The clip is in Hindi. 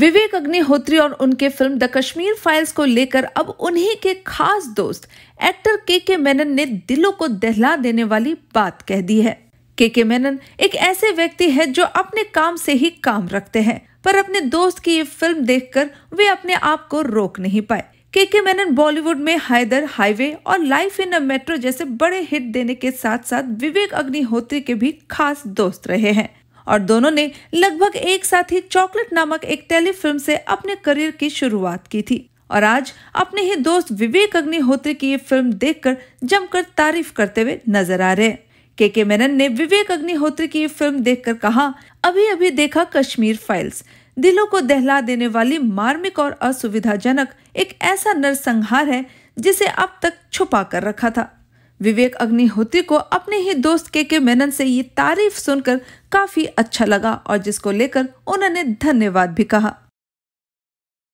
विवेक अग्निहोत्री और उनके फिल्म द कश्मीर फाइल्स को लेकर अब उन्हीं के खास दोस्त एक्टर के के मेनन ने दिलों को दहला देने वाली बात कह दी है के के मेनन एक ऐसे व्यक्ति है जो अपने काम से ही काम रखते हैं पर अपने दोस्त की ये फिल्म देखकर वे अपने आप को रोक नहीं पाए के के मेनन बॉलीवुड में हैदर हाईवे और लाइफ इन अ मेट्रो जैसे बड़े हिट देने के साथ साथ विवेक अग्निहोत्री के भी खास दोस्त रहे हैं और दोनों ने लगभग एक साथ ही चॉकलेट नामक एक टेलीफिल्म से अपने करियर की शुरुआत की थी और आज अपने ही दोस्त विवेक अग्निहोत्री की ये फिल्म देखकर जमकर तारीफ करते हुए नजर आ रहे हैं के के मेनन ने विवेक अग्निहोत्री की फिल्म देखकर कहा अभी अभी देखा कश्मीर फाइल्स दिलों को दहला देने वाली मार्मिक और असुविधाजनक एक ऐसा नरसंहार है जिसे अब तक छुपा कर रखा था विवेक अग्निहोत्री को अपने ही दोस्त के के मेनन से ये तारीफ सुनकर काफी अच्छा लगा और जिसको लेकर उन्होंने धन्यवाद भी कहा